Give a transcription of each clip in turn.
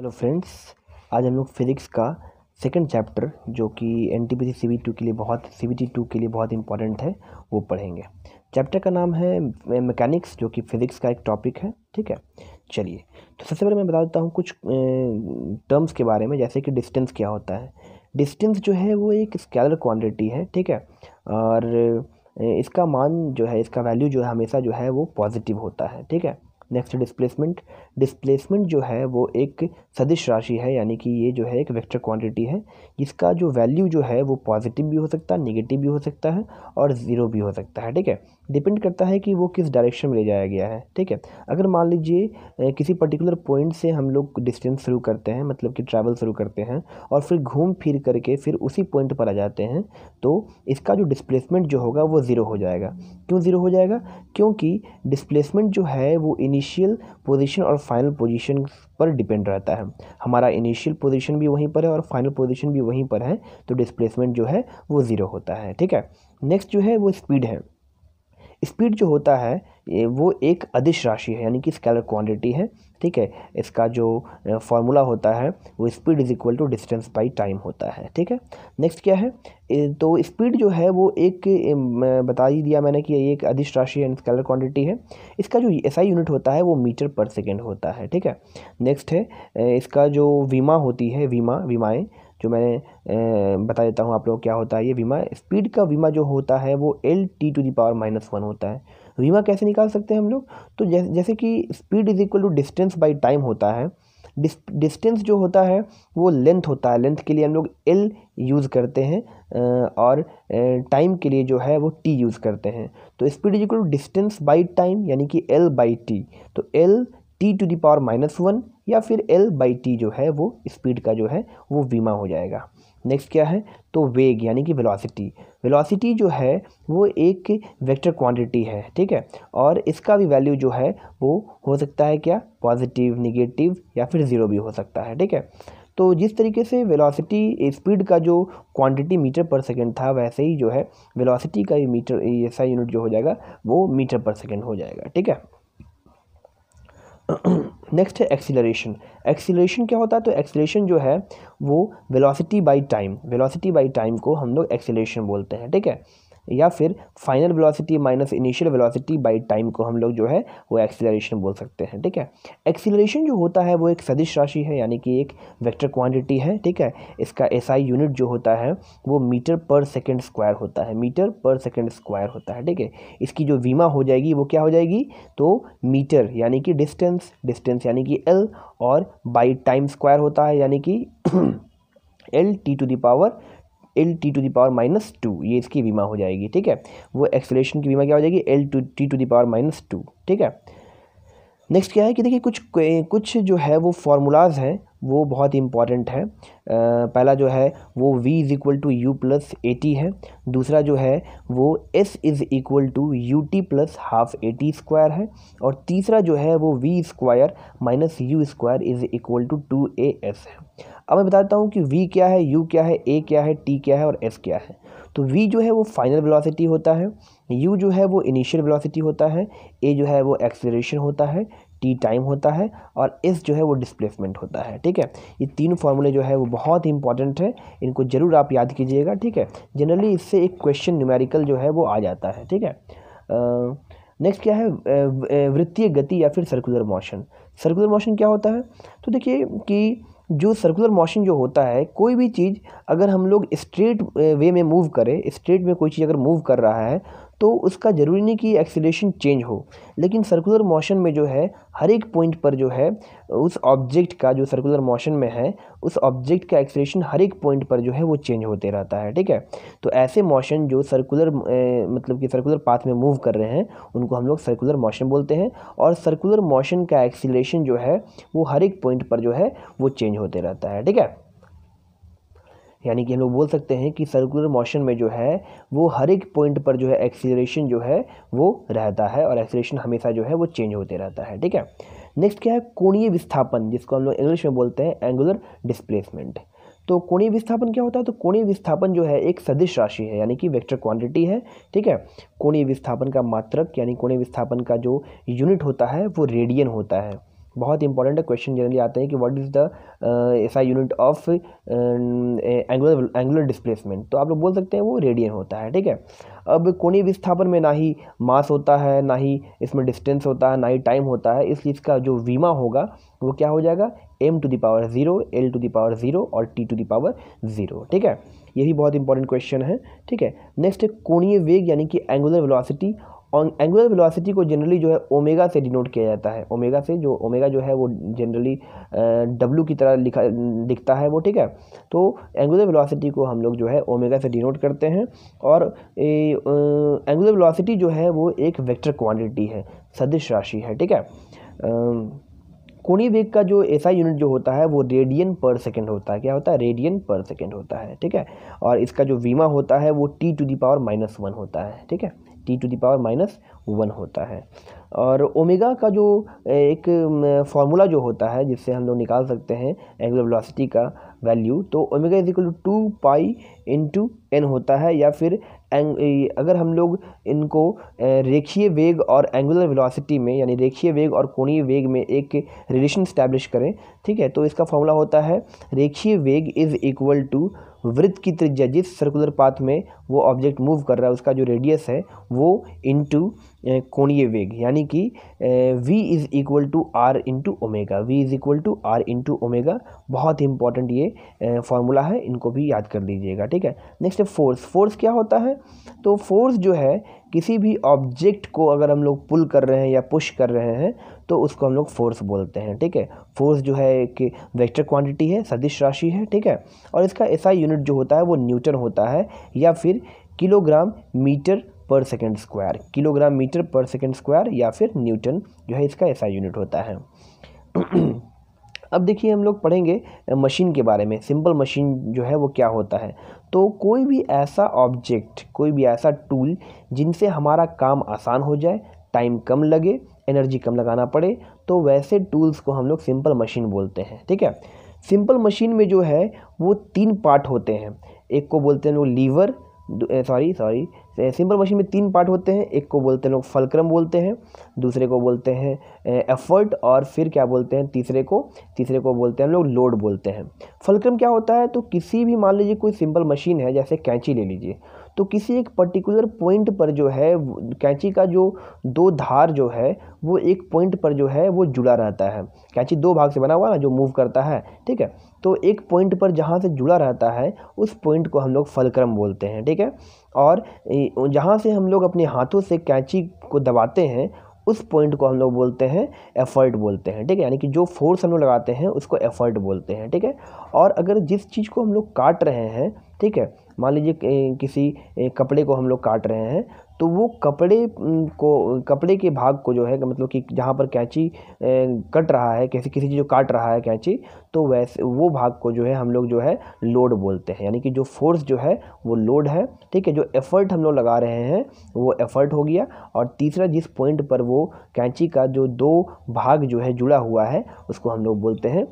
hello friends आज हम लोग फिज़िक्स का सेकंड चैप्टर जो कि N T P C two के लिए बहुत सी बी टी टू के लिए बहुत इंपॉर्टेंट है वो पढ़ेंगे चैप्टर का नाम है मैकेनिक्स जो कि फिज़िक्स का एक टॉपिक है ठीक है चलिए तो सबसे पहले मैं बता देता हूँ कुछ टर्म्स के बारे में जैसे कि डिस्टेंस क्या होता है डिस्टेंस जो है वो एक स्केलर क्वान्टिटी है ठीक है और इसका मान जो है इसका वैल्यू जो है हमेशा जो है वो पॉजिटिव होता है ठीक है नेक्स्ट डिस्प्लेसमेंट डिस्प्लेसमेंट जो है वो एक सदिश राशि है यानी कि ये जो है एक वेक्टर क्वांटिटी है इसका जो वैल्यू जो है वो पॉजिटिव भी हो सकता है निगेटिव भी हो सकता है और ज़ीरो भी हो सकता है ठीक है डिपेंड करता है कि वो किस डायरेक्शन में ले जाया गया है ठीक है अगर मान लीजिए किसी पर्टिकुलर पॉइंट से हम लोग डिस्टेंस शुरू करते हैं मतलब कि ट्रैवल शुरू करते हैं और फिर घूम फिर करके फिर उसी पॉइंट पर आ जाते हैं तो इसका जो डिस्प्लेसमेंट जो होगा वो ज़ीरो हो जाएगा क्यों ज़ीरो हो जाएगा क्योंकि डिस्प्लेसमेंट जो है वो इनिशियल पोजिशन और फाइनल पोजिशन पर डिपेंड रहता है हमारा इनिशियल पोजिशन भी वहीं पर है और फाइनल पोजिशन भी वहीं पर है तो डिस्प्लेसमेंट जो है वो ज़ीरो होता है ठीक है नेक्स्ट जो है वो स्पीड है स्पीड जो होता है वो एक अदिश राशि है यानी कि स्केलर क्वांटिटी है ठीक है इसका जो फॉर्मूला होता है वो speed is equal to distance by time होता है ठीक है नेक्स्ट क्या है तो स्पीड जो है वो एक बता ही दिया मैंने कि ये एक अदिश राशि है स्केलर क्वांटिटी है इसका जो एसआई यूनिट होता है वो मीटर पर सेकेंड होता है ठीक है नेक्स्ट है इसका जो वीमा होती है वीमा वीमाएँ जो मैंने बता देता हूँ आप लोग क्या होता है ये बीमा स्पीड का बीमा जो होता है वो L T to the power minus one होता है बीमा कैसे निकाल सकते हैं हम लोग तो जैसे जैसे कि speed is equal to distance by time होता है डिस्टेंस जो होता है वो लेंथ होता है लेंथ के लिए हम लोग एल यूज़ करते हैं और टाइम के लिए जो है वो टी यूज़ करते हैं तो speed is equal to distance by time यानी कि एल बाई टी तो L T to the power minus one या फिर एल बाई टी जो है वो स्पीड का जो है वो वीमा हो जाएगा नेक्स्ट क्या है तो वेग यानी कि वेलोसिटी वेलोसिटी जो है वो एक वेक्टर क्वांटिटी है ठीक है और इसका भी वैल्यू जो है वो हो सकता है क्या पॉजिटिव निगेटिव या फिर ज़ीरो भी हो सकता है ठीक है तो जिस तरीके से वेलोसिटी स्पीड का जो क्वांटिटी मीटर पर सेकंड था वैसे ही जो है वेलोसिटी का ये मीटर ऐसा यूनिट जो हो जाएगा वो मीटर पर सेकंड हो जाएगा ठीक है नेक्स्ट है एक्सीलरेशन एक्सीलरेशन क्या होता है तो एक्सीलरेशन जो है वो velocity by time velocity by time को हम लोग एक्सीलरेशन बोलते हैं ठीक है या फिर final velocity minus initial velocity by time को हम लोग जो है वो एक्सीलरेशन बोल सकते हैं ठीक है एक्सीलरेशन जो होता है वो एक सदिश राशि है यानी कि एक वेक्टर क्वांटिटी है ठीक है इसका एसआई यूनिट जो होता है वो मीटर पर सेकेंड स्क्वायर होता है मीटर पर सेकेंड स्क्वायर होता है ठीक है इसकी जो वीमा हो जाएगी वो क्या हो जाएगी तो मीटर यानी कि डिस्टेंस डिस्टेंस यानी कि एल और बाई टाइम स्क्वायर होता है यानी कि L T to the power L T to the power power minus two ये इसकी बीमा हो जाएगी ठीक है वो एक्सलेशन की बीमा क्या हो जाएगी L to T to the power power minus two ठीक है नेक्स्ट क्या है कि देखिए कुछ कुछ जो है वो फार्मूलाज हैं वो बहुत इंपॉर्टेंट है पहला जो है वो v is equal to u plus A T है दूसरा जो है वो s is equal to u T plus half A T square है और तीसरा जो है वो v square minus u square is equal to two A S है अब मैं बताता हूँ कि v क्या है u क्या है a क्या है t क्या है और s क्या है तो v जो है वो फाइनल वेलोसिटी होता है यू जो है वो इनिशियल वेलोसिटी होता है ए जो है वो एक्सेलरेशन होता है टी टाइम होता है और एस जो है वो डिस्प्लेसमेंट होता है ठीक है ये तीन फार्मूले जो है वो बहुत ही इंपॉर्टेंट है इनको ज़रूर आप याद कीजिएगा ठीक है जनरली इससे एक क्वेश्चन न्यूमेरिकल जो है वो आ जाता है ठीक है नेक्स्ट क्या है वृत्तीय गति या फिर सर्कुलर मोशन सर्कुलर मोशन क्या होता है तो देखिए कि जो सर्कुलर मोशन जो होता है कोई भी चीज़ अगर हम लोग स्ट्रेट वे में मूव करें स्ट्रेट में कोई चीज़ अगर मूव कर रहा है तो उसका ज़रूरी नहीं कि एक्सीलेशन चेंज हो लेकिन सर्कुलर मोशन में जो है हर एक पॉइंट पर जो है उस ऑब्जेक्ट का जो सर्कुलर मोशन में है उस ऑब्जेक्ट का एक्सीलेशन हर एक पॉइंट पर जो है वो चेंज होते रहता है ठीक है तो ऐसे मोशन जो सर्कुलर मतलब कि सर्कुलर पाथ में मूव कर रहे हैं उनको हम लोग सर्कुलर मोशन बोलते हैं और सर्कुलर मोशन का एक्सीलेशन जो है वो हर एक पॉइंट पर जो है वो चेंज होते रहता है ठीक है यानी कि हम लोग बोल सकते हैं कि सर्कुलर मोशन में जो है वो हर एक पॉइंट पर जो है एक्सीलरेशन जो है वो रहता है और एक्सीलरेशन हमेशा जो है वो चेंज होते रहता है ठीक है नेक्स्ट क्या है कोणीय विस्थापन जिसको हम लोग इंग्लिश में बोलते हैं एंगुलर डिस्प्लेसमेंट तो कोणीय विस्थापन क्या होता है तो कोणीय विस्थापन जो है एक सदिश राशि है यानी कि वेक्टर क्वांटिटी है ठीक है कोणीय विस्थापन का मात्रक यानी कोणीय विस्थापन का जो यूनिट होता है वो रेडियन होता है बहुत इंपॉर्टेंट क्वेश्चन जनरली आते हैं कि व्हाट इज़ द ऐसा unit of angular angular displacement तो आप लोग बोल सकते हैं वो रेडियन होता है ठीक है अब कोने विस्थापन में ना ही मास होता है ना ही इसमें डिस्टेंस होता है ना ही टाइम होता है इसलिए इसका जो वीमा होगा वो क्या हो जाएगा M to the power zero L to the power zero और टी टू दावर ज़ीरो ठीक है ये भी बहुत इंपॉर्टेंट क्वेश्चन है ठीक है नेक्स्ट है कोणीय वेग यानी कि एंगुलर वेलोसिटी एंगुलर वेलोसिटी को जनरली जो है ओमेगा से डिनोट किया जाता है ओमेगा से जो ओमेगा जो है वो जनरली डब्लू की तरह लिखा दिखता है वो ठीक है तो एंगुलर वेलोसिटी को हम लोग जो है ओमेगा से डिनोट करते हैं और एंगुलर वेलोसिटी जो है वो एक वेक्टर क्वांटिटी है सदिश राशि है ठीक है कोणीय वेग का जो ऐसा यूनिट जो होता है वो रेडियन पर सेकंड होता है क्या होता है रेडियन पर सेकंड होता है ठीक है और इसका जो वीमा होता है वो T to the power minus one होता है ठीक है T to the power minus one होता है और ओमेगा का जो एक फार्मूला जो होता है जिससे हम लोग निकाल सकते हैं एंगुलर वेलोसिटी का वैल्यू तो omega is equal to two pi two N होता है या फिर एंग अगर हम लोग इनको रेखीय वेग और एंगुलर वेलोसिटी में यानी रेखीय वेग और कोणीय वेग में एक रिलेशन स्टैब्लिश करें ठीक है तो इसका फॉर्मूला होता है रेखीय वेग इज़ इक्वल टू वृत्त की त्रिज्या जिस सर्कुलर पाथ में वो ऑब्जेक्ट मूव कर रहा है उसका जो रेडियस है वो इंटू कोणीय वेग यानी कि v is equal to R into omega V is equal to R into omega बहुत ही इंपॉर्टेंट ये फॉर्मूला है इनको भी याद कर लीजिएगा ठीक है नेक्स्ट है फोर्स फोर्स क्या होता है तो फोर्स जो है किसी भी ऑब्जेक्ट को अगर हम लोग पुल कर रहे हैं या पुश कर रहे हैं तो उसको हम लोग फोर्स बोलते हैं ठीक है फोर्स जो है एक वेक्टर क्वांटिटी है सदिश राशि है ठीक है और इसका ऐसा यूनिट जो होता है वो न्यूटन होता है या फिर kilogram metre per second square kilogram metre per second square या फिर न्यूटन जो है इसका ऐसा यूनिट होता है अब देखिए हम लोग पढ़ेंगे मशीन के बारे में सिंपल मशीन जो है वो क्या होता है तो कोई भी ऐसा ऑब्जेक्ट कोई भी ऐसा टूल जिनसे हमारा काम आसान हो जाए टाइम कम लगे एनर्जी कम लगाना पड़े तो वैसे टूल्स को हम लोग सिंपल मशीन बोलते हैं ठीक है सिंपल मशीन में जो है वो तीन पार्ट होते हैं एक को बोलते हैं लोग lever sorry sorry simple machine में तीन पार्ट होते हैं एक को बोलते हैं लोग फलक्रम बोलते हैं दूसरे को बोलते हैं एफर्ट और फिर क्या बोलते हैं तीसरे को तीसरे को बोलते हैं लोग लोड बोलते हैं फलक्रम क्या होता है तो किसी भी मान लीजिए कोई सिंपल मशीन है जैसे कैंची ले लीजिए तो किसी एक पर्टिकुलर पॉइंट पर जो है कैंची का जो दो धार जो है वो एक पॉइंट पर जो है वो जुड़ा रहता है कैंची दो भाग से बना हुआ ना जो मूव करता है ठीक है तो एक पॉइंट पर जहाँ से जुड़ा रहता है उस पॉइंट को हम लोग फलक्रम बोलते हैं ठीक है और जहाँ से हम लोग अपने हाथों से कैंची को दबाते हैं उस पॉइंट को हम लोग बोलते हैं एफर्ट बोलते हैं ठीक है यानी कि जो फोर्स हम लोग लगाते हैं उसको एफर्ट बोलते हैं ठीक है और अगर जिस चीज़ को हम लोग काट रहे हैं ठीक है मान लीजिए किसी कपड़े को हम लोग काट रहे हैं तो वो कपड़े को कपड़े के भाग को जो है मतलब कि जहाँ पर कैंची कट रहा है किसी किसी चीज़ को काट रहा है कैंची तो वैसे वो भाग को जो है हम लोग जो है लोड बोलते हैं यानी कि जो फोर्स जो है वो लोड है ठीक है जो एफ़र्ट हम लोग लगा रहे हैं वो एफ़र्ट हो गया और तीसरा जिस पॉइंट पर वो कैंची का जो दो भाग जो है जुड़ा हुआ है उसको हम लोग बोलते हैं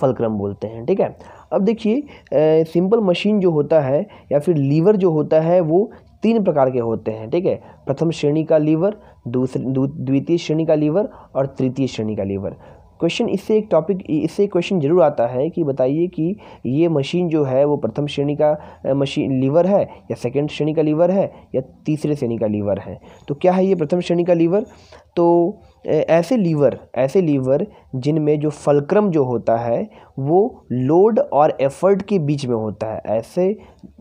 फलक्रम बोलते हैं ठीक है अब देखिए सिंपल मशीन जो होता है या फिर लीवर जो होता है वो तीन प्रकार के होते हैं ठीक है प्रथम श्रेणी का लीवर दूसरे द्वितीय श्रेणी का लीवर और तृतीय श्रेणी का लीवर क्वेश्चन इससे एक टॉपिक इससे एक क्वेश्चन जरूर आता है कि बताइए कि ये मशीन जो है वो प्रथम श्रेणी का मशीन लीवर है या सेकंड श्रेणी का लीवर है या तीसरे श्रेणी का लीवर है तो क्या है ये प्रथम श्रेणी का लीवर तो ऐसे लीवर ऐसे लीवर जिनमें जो फलक्रम जो होता है वो लोड और एफर्ट के बीच में होता है ऐसे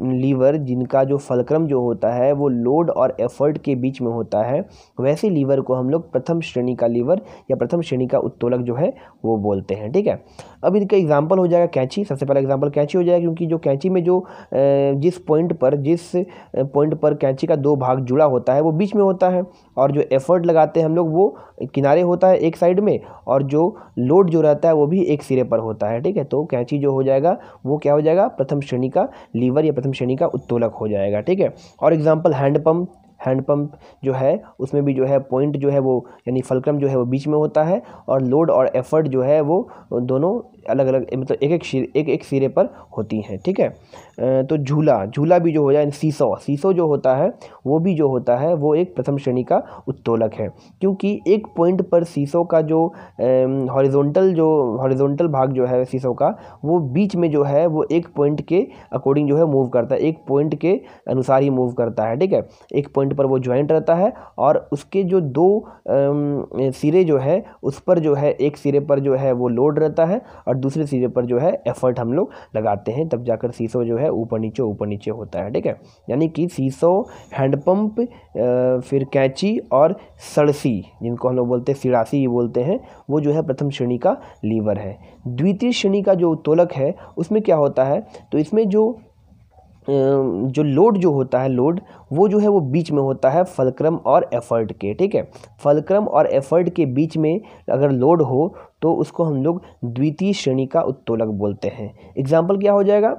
लीवर जिनका जो फलक्रम जो होता है वो लोड और एफर्ट के बीच में होता है वैसे लीवर को हम लोग प्रथम श्रेणी का लीवर या प्रथम श्रेणी का उत्तोलक जो है वो बोलते हैं ठीक है अब इनका एग्जाम्पल हो जाएगा कैंची सबसे पहला एग्जाम्पल कैंची हो जाएगा क्योंकि जो कैंची में जो जिस पॉइंट पर जिस पॉइंट पर कैंची का दो भाग जुड़ा होता है वो बीच में होता है और जो एफर्ट लगाते हैं हम लोग वो किनारे होता है एक साइड में और जो लोड जो रहता है वो भी एक सिरे पर होता है ठीक है तो कैंची जो हो जाएगा वो क्या हो जाएगा प्रथम श्रेणी का लीवर या प्रथम श्रेणी का उत्तोलक हो जाएगा ठीक है और एग्जाम्पल हैंडपम्प हैंडपम्प जो है उसमें भी जो है पॉइंट जो है वो यानी फलक्रम जो है वो बीच में होता है और लोड और एफर्ट जो है वो दोनों अलग अलग मतलब एक एक शीर एक एक सिरे पर होती हैं ठीक है तो झूला झूला भी जो हो जाए सीसो सीसो जो होता है वो भी जो होता है वो एक प्रथम श्रेणी का उत्तोलक है क्योंकि एक पॉइंट पर सीसो का जो हॉरिजॉन्टल जो हॉरिजॉन्टल भाग जो है सीसो का वो बीच में जो है वो एक पॉइंट के अकॉर्डिंग जो है मूव करता है एक पॉइंट के अनुसार ही मूव करता है ठीक है एक पॉइंट पर वो ज्वाइंट रहता है और उसके जो दो सिरे जो है उस पर जो है एक सिरे पर जो है वो लोड रहता है और दूसरे सीजे पर जो है एफर्ट हम लोग लगाते हैं तब जाकर सीसो जो है ऊपर नीचे ऊपर नीचे होता है ठीक है यानी कि सीसो हैंडपम्प फिर कैंची और सड़सी जिनको हम लोग बोलते हैं सिरासी बोलते हैं वो जो है प्रथम श्रेणी का लीवर है द्वितीय श्रेणी का जो तोलक है उसमें क्या होता है तो इसमें जो जो लोड जो होता है लोड वो जो है वो बीच में होता है फलक्रम और एफर्ट के ठीक है फलक्रम और एफर्ट के बीच में अगर लोड हो तो उसको हम लोग द्वितीय श्रेणी का उत्तोलक बोलते हैं एग्जाम्पल क्या हो जाएगा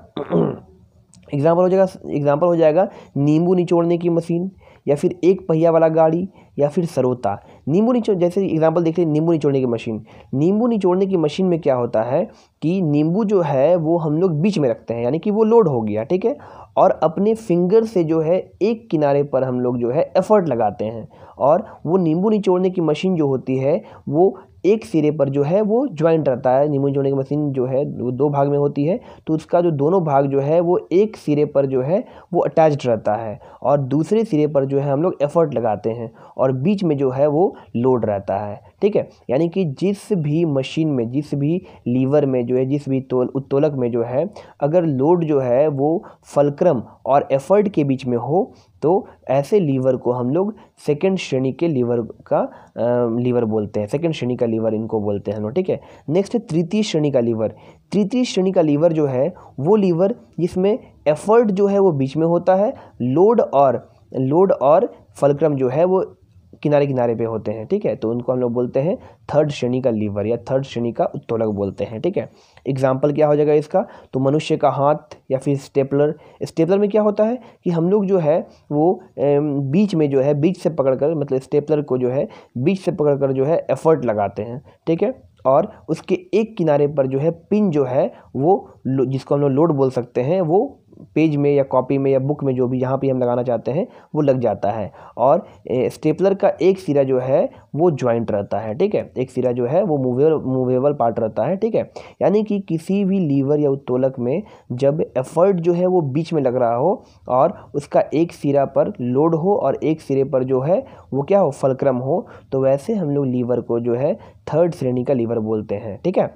एग्जाम्पल हो जाएगा एग्जाम्पल हो जाएगा नींबू निचोड़ने की मशीन या फिर एक पहिया वाला गाड़ी या फिर सरोता नींबू निचोड़ जैसे एग्जाम्पल देख लीजिए नींबू निचोड़ने की मशीन नींबू निचोड़ने की मशीन में क्या होता है कि नींबू जो है वो हम लोग बीच में रखते हैं यानी कि वो लोड हो गया ठीक है और अपने फिंगर से जो है एक किनारे पर हम लोग जो है एफर्ट लगाते हैं और वो नींबू निचोड़ने की मशीन जो होती है वो एक सिरे पर जो है वो ज्वाइंट रहता है नींबू जोड़ने की मशीन जो है वो दो भाग में होती है तो उसका जो दोनों भाग जो है वो एक सिरे पर जो है वो अटैच्ड रहता है और दूसरे सिरे पर जो है हम लोग एफर्ट लगाते हैं और बीच में जो है वो लोड रहता है ठीक है यानी कि जिस भी मशीन में जिस भी लीवर में जो है जिस भी तोल उत्तोलक में जो है अगर लोड जो है वो फलक्रम और एफर्ट के बीच में हो तो ऐसे लीवर को हम लोग सेकेंड श्रेणी के लीवर का आ, लीवर बोलते हैं सेकेंड श्रेणी का लीवर इनको बोलते हैं हम लोग ठीक है नेक्स्ट तृतीय श्रेणी का लीवर तृतीय श्रेणी का लीवर जो है वो लीवर जिसमें एफर्ट जो है वो बीच में होता है लोड और लोड और फलक्रम जो है वो किनारे किनारे पे होते हैं ठीक है तो उनको हम लोग बोलते हैं थर्ड श्रेणी का लीवर या थर्ड श्रेणी का उत्तोलक बोलते हैं ठीक है एग्जाम्पल क्या हो जाएगा इसका तो मनुष्य का हाथ या फिर स्टेपलर स्टेपलर में क्या होता है कि हम लोग जो है वो बीच में जो है बीच से पकड़कर मतलब स्टेपलर को जो है बीच से पकड़कर जो है एफर्ट लगाते हैं ठीक है और उसके एक किनारे पर जो है पिन जो है वो जिसको हम लोग लोड बोल सकते हैं वो पेज में या कॉपी में या बुक में जो भी जहाँ पर हम लगाना चाहते हैं वो लग जाता है और स्टेपलर का एक सिरा जो है वो ज्वाइंट रहता है ठीक है एक सिरा जो है वो मूवेबल मूवेबल पार्ट रहता है ठीक है यानी कि किसी भी लीवर या उत्तोलक में जब एफर्ट जो है वो बीच में लग रहा हो और उसका एक सिरा पर लोड हो और एक सिरे पर जो है वो क्या हो फलक्रम हो तो वैसे हम लोग लीवर को जो है थर्ड श्रेणी का लीवर बोलते हैं ठीक है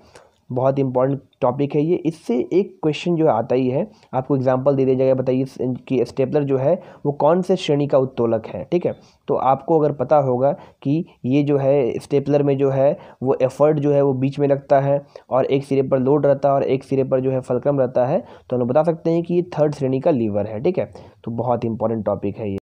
बहुत इंपॉर्टेंट टॉपिक है ये इससे एक क्वेश्चन जो आता ही है आपको एग्जांपल दे दिया जाएगा बताइए कि स्टेपलर जो है वो कौन से श्रेणी का उत्तोलक है ठीक है तो आपको अगर पता होगा कि ये जो है स्टेपलर में जो है वो एफर्ट जो है वो बीच में लगता है और एक सिरे पर लोड रहता है और एक सिरे पर जो है फलक्रम रहता है तो हम बता सकते हैं कि ये थर्ड श्रेणी का लीवर है ठीक है तो बहुत इंपॉर्टेंट टॉपिक है ये